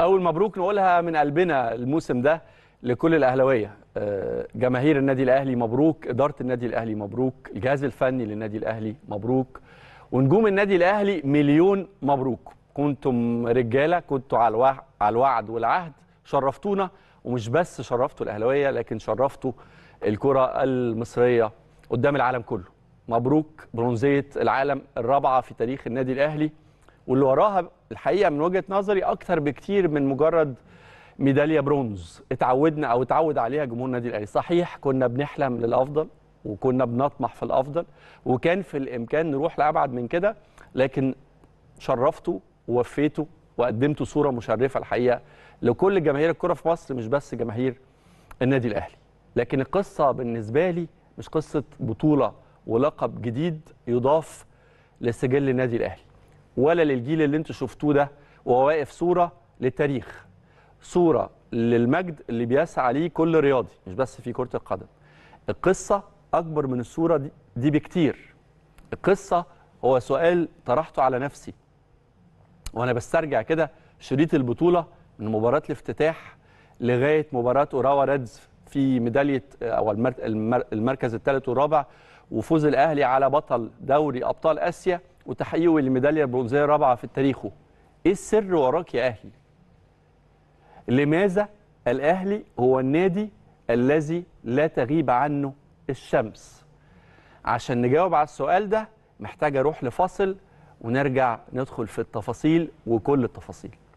اول مبروك نقولها من قلبنا الموسم ده لكل الاهلاويه آه، جماهير النادي الاهلي مبروك اداره النادي الاهلي مبروك الجهاز الفني للنادي الاهلي مبروك ونجوم النادي الاهلي مليون مبروك كنتم رجاله كنتوا على الوعد على الوعد والعهد شرفتونا ومش بس شرفتوا الاهلاويه لكن شرفتوا الكره المصريه قدام العالم كله مبروك برونزيه العالم الرابعه في تاريخ النادي الاهلي واللي وراها الحقيقه من وجهه نظري اكثر بكتير من مجرد ميداليه برونز اتعودنا او اتعود عليها جمهور النادي الاهلي صحيح كنا بنحلم للافضل وكنا بنطمح في الافضل وكان في الامكان نروح لابعد من كده لكن شرفته ووفيته وقدمته صوره مشرفه الحقيقه لكل جماهير الكره في مصر مش بس جماهير النادي الاهلي لكن القصه بالنسبه لي مش قصه بطوله ولقب جديد يضاف لسجل النادي الاهلي ولا للجيل اللي انتوا شفتوه ده وهو واقف صوره للتاريخ صوره للمجد اللي بيسعى ليه كل رياضي مش بس في كره القدم القصه اكبر من الصوره دي, دي بكتير القصه هو سؤال طرحته على نفسي وانا بسترجع كده شريط البطوله من مباراه الافتتاح لغايه مباراه اوراوا ريدز في ميداليه او المركز الثالث والرابع وفوز الاهلي على بطل دوري ابطال اسيا وتحقيقه للميداليه البرونزيه الرابعه في تاريخه ايه السر وراك يا اهلي لماذا الاهلي هو النادي الذي لا تغيب عنه الشمس عشان نجاوب على السؤال ده محتاج اروح لفاصل ونرجع ندخل في التفاصيل وكل التفاصيل